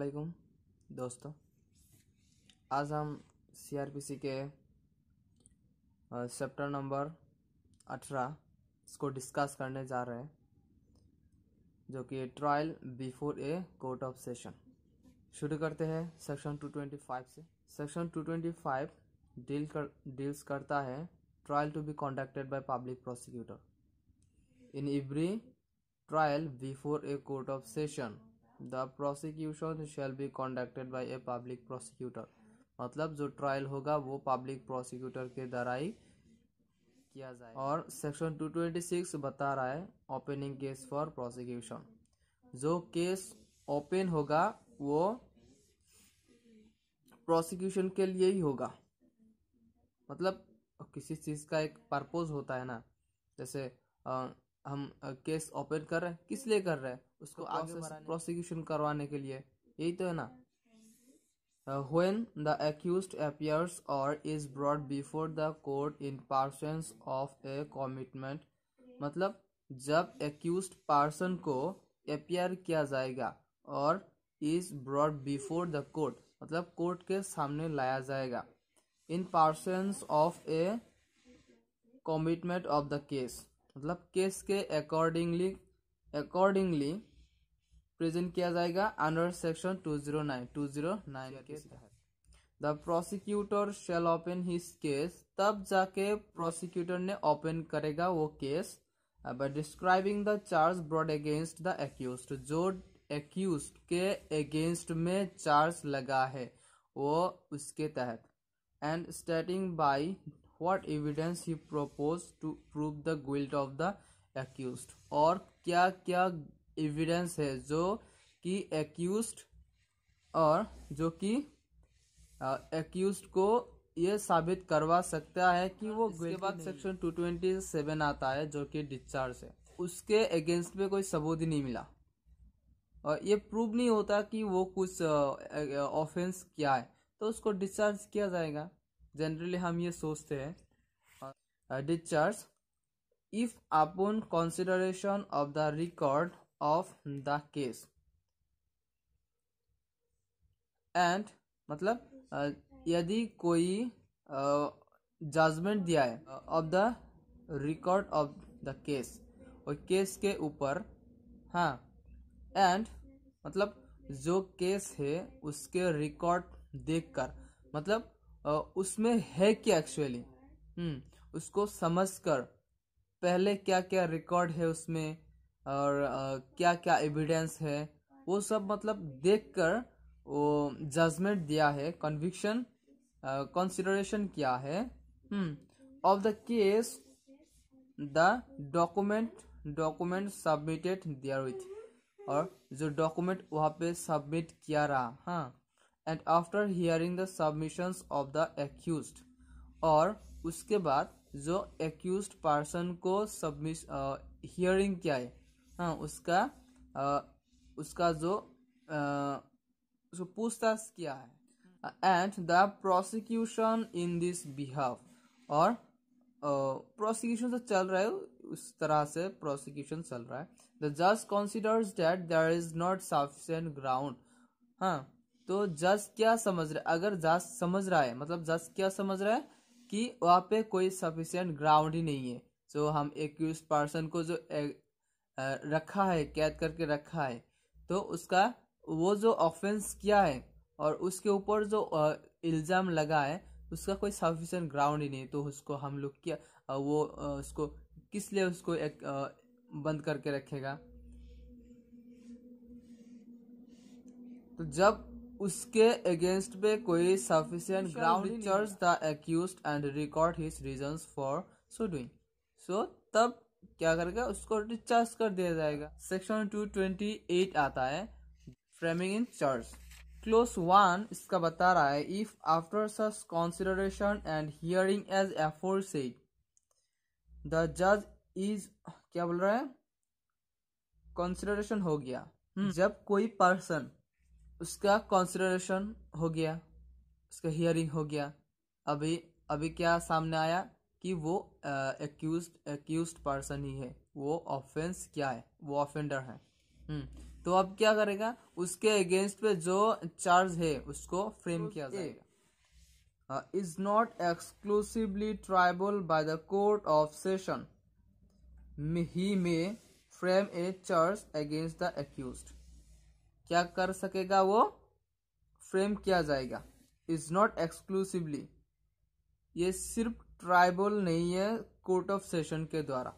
वालेकुम दोस्तों आज हम सी के चैप्टर नंबर अठारह इसको डिस्कस करने जा रहे हैं जो कि trial before a court of session शुरू करते हैं सेक्शन 225 से सेक्शन 225 डील कर डील्स करता है trial to be conducted by public prosecutor in every trial before a court of session the prosecution shall be conducted by a public prosecutor मतलब जो trial होगा वो पब्लिक प्रोसिक्यूटर के द्वारा ही किया जाए और सेक्शन 226 बता रहा है ओपनिंग केस फॉर प्रोसिक्यूशन जो केस ओपन होगा वो प्रोसिक्यूशन के लिए ही होगा मतलब किसी चीज़ का एक पर्पज़ होता है ना जैसे हम केस ओपन कर रहे हैं किस लिए कर रहे हैं उसको आगे प्रोसिक्यूशन करवाने के लिए यही तो है ना वेन द एक्यूज अपियर्स और is brought before the court in presence of a commitment मतलब जब एक्यूज पार्सन को अपियर किया जाएगा और is brought before the court मतलब कोर्ट के सामने लाया जाएगा in presence of a commitment of the case मतलब केस के अकॉर्डिंगली अकॉर्डिंगली प्रेजेंट किया जाएगा अंडर सेक्शन 209 209 के तहत the prosecutor shall open his case तब जाके प्रोसिक्यूटर ने ओपन करेगा वो case but describing the charge brought against the accused जो एक्यूज के अगेंस्ट में चार्ज लगा है वो उसके तहत and stating by what evidence you propose to prove the guilt of the accused और क्या क्या एविडेंस है जो कि एक्यूज और जो कि एक्यूज को ये साबित करवा सकता है कि हाँ, वो इसके बाद सेक्शन 227 आता है जो कि डिस्चार्ज है उसके अगेंस्ट में कोई सबूत ही नहीं मिला और ये प्रूव नहीं होता कि वो कुछ ऑफेंस क्या है तो उसको डिस्चार्ज किया जाएगा जनरली हम ये सोचते हैं did if upon consideration of the record of the case and मतलब uh, यदि कोई जजमेंट uh, दिया है of the record of the case और केस के ऊपर हाँ एंड मतलब जो केस है उसके रिकॉर्ड देखकर मतलब उसमें है क्या एक्चुअली हम्म उसको समझकर पहले क्या क्या रिकॉर्ड है उसमें और क्या क्या एविडेंस है वो सब मतलब देखकर वो जजमेंट दिया है कन्विक्शन कंसिडरेशन किया है of the case the document document submitted therewith और जो डॉक्यूमेंट वहाँ पे सबमिट किया रहा हाँ and after hearing the submissions of the accused और उसके बाद जो एक्यूज पर्सन को सबमिश हियरिंग किया है हाँ उसका uh, उसका जो उसको पूछताछ किया है and the prosecution in this behalf और प्रोसिक्यूशन uh, तो चल रहा है उस तरह से प्रोसिक्यूशन चल रहा है द जज considers that there is not sufficient ground हाँ तो जज क्या समझ रहा है अगर जज समझ रहा है मतलब जस क्या समझ रहा है कि वहाँ पे कोई सफिशियंट ग्राउंड ही नहीं है सो हम एक पर्सन को जो ए, रखा है कैद करके रखा है तो उसका वो जो ऑफेंस किया है और उसके ऊपर जो इल्ज़ाम लगा है उसका कोई सफिशेंट ग्राउंड ही नहीं तो उसको हम लोग क्या वो उसको किस लिए उसको एक बंद करके रखेगा तो जब उसके अगेंस्ट में कोई sufficient ground charge the accused and record his reason for so doing so तब क्या करेगा उसको डिस्चार्ज कर दिया जाएगा सेक्शन टू ट्वेंटी एट आता है framing in charge clause one इसका बता रहा है if after such consideration and hearing as aforesaid the जज इज क्या बोल रहा है कंसिडरेशन हो गया hmm. जब कोई पर्सन उसका कॉन्सिडरेशन हो गया उसका हियरिंग हो गया अभी अभी क्या सामने आया कि वो एक्यूज एक्यूज पर्सन ही है वो ऑफेंस क्या है वो ऑफेंडर है हम्म, तो अब क्या करेगा उसके अगेंस्ट पे जो चार्ज है उसको फ्रेम किया जाएगा is not exclusively triable by the court of session he may frame a charge against the accused क्या कर सकेगा वो फ्रेम किया जाएगा इज नॉट एक्सक्लूसिवली ये सिर्फ ट्राइबल नहीं है कोर्ट ऑफ सेशन के द्वारा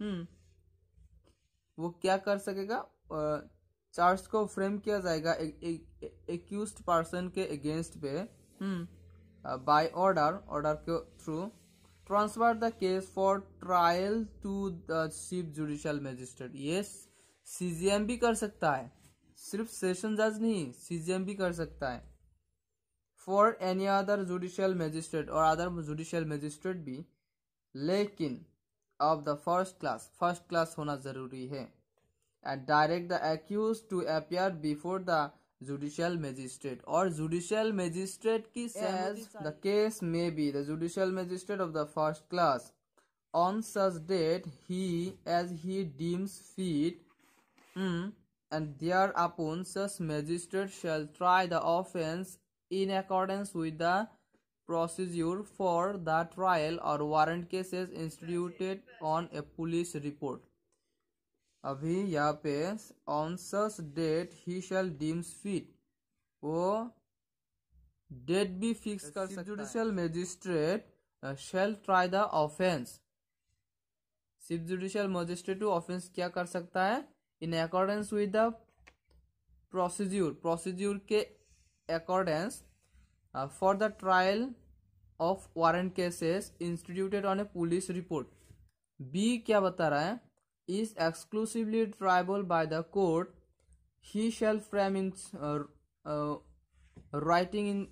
हम्म वो क्या कर सकेगा चार्ज को फ्रेम किया जाएगा एक्यूज पर्सन के अगेंस्ट पे हम्म बाय ऑर्डर ऑर्डर के through transfer the case for trial to the chief judicial magistrate ये सीजीएम भी कर सकता है सिर्फ सेशन जज नहीं सीजीएम भी कर सकता है for any other judicial magistrate और अदर जुडिशियल मजिस्ट्रेट भी लेकिन of the first class first class होना जरूरी है and direct the accused to appear before the judicial magistrate और जुडिशियल मजिस्ट्रेट की as the case may be the judicial magistrate of the first class on such date he as he deems fit and thereupon, opponents magistrate shall try the offence in accordance with the procedure for the trial or warrant cases instituted on a police report. Abhi pe on such date he shall deem fit. Wo date be fixed kar sakta judicial magistrate uh, shall try the offence. judicial magistrate to offence kya kar sakta hai? In accordance with the procedure procedure के accordance for the trial of warrant cases instituted on a police report be क्या बता रहा है is exclusively triable by the court he shall frame in writing in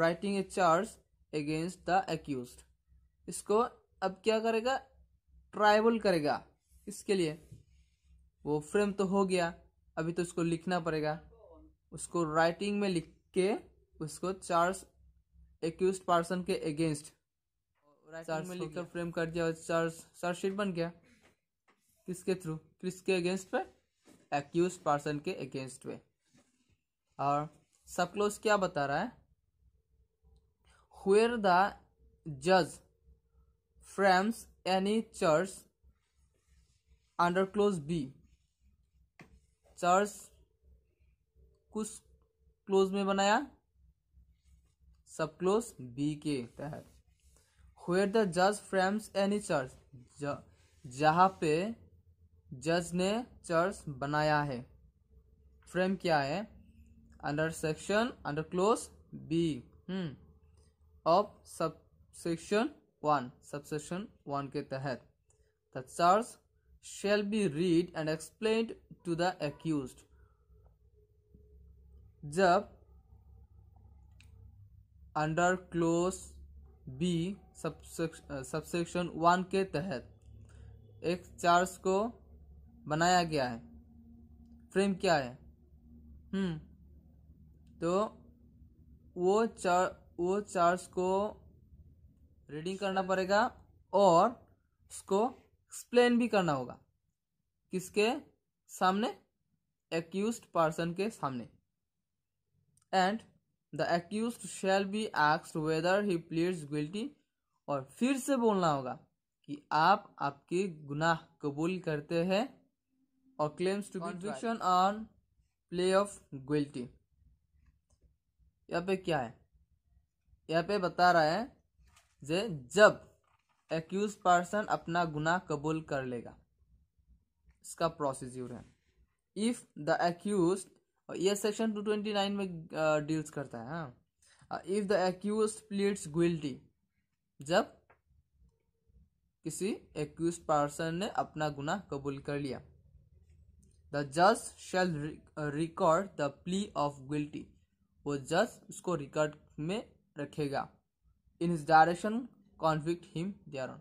writing a charge against the accused इसको अब क्या करेगा tribal करेगा इसके लिए वो फ्रेम तो हो गया अभी तो उसको लिखना पड़ेगा उसको राइटिंग में लिख के उसको चार्ज एक्यूज पर्सन के अगेंस्ट चार्ज में लिखकर फ्रेम कर दिया चार्ज चार्जशीट बन गया किसके थ्रू किसके अगेंस्ट पे एक्यूज पर्सन के अगेंस्ट पे और सब क्लोज क्या बता रहा है हुएर द जज frames any charge under clause B charge कुछ क्लोज में बनाया सब क्लोज बी के तहत हुएर द जज फ्रेम्स एनी चर्च जहाँ पे जज ने चर्च बनाया है फ्रेम क्या है under section under clause B of sub section one sub section one के तहत the charge shall be read and explained to the accused जब under clause B subsection one के तहत एक चार्ज को बनाया गया है फ्रेम क्या है हम्म तो वो चार वो चार्ज को रीडिंग करना पड़ेगा और उसको एक्सप्लेन भी करना होगा किसके सामने एक्यूज पर्सन के सामने and the accused shall be एक्स वेदर ही प्लीड्स गिल्टी और फिर से बोलना होगा कि आप आपके गुनाह कबूल करते हैं और claims to conviction on plea of guilty यहाँ पे क्या है यहाँ पे बता रहा है जे जब एक्यूज पर्सन अपना गुनाह कबूल कर लेगा इसका प्रोसीज्यूर है इफ द एक्यूज ये सेक्शन 229 में डील्स करता है हाँ if the accused pleads guilty जब किसी एक्यूज पर्सन ने अपना गुनाह कबूल कर लिया द जज shall record the plea of guilty वो जज उसको रिकॉर्ड में रखेगा in his direction convict him thereon.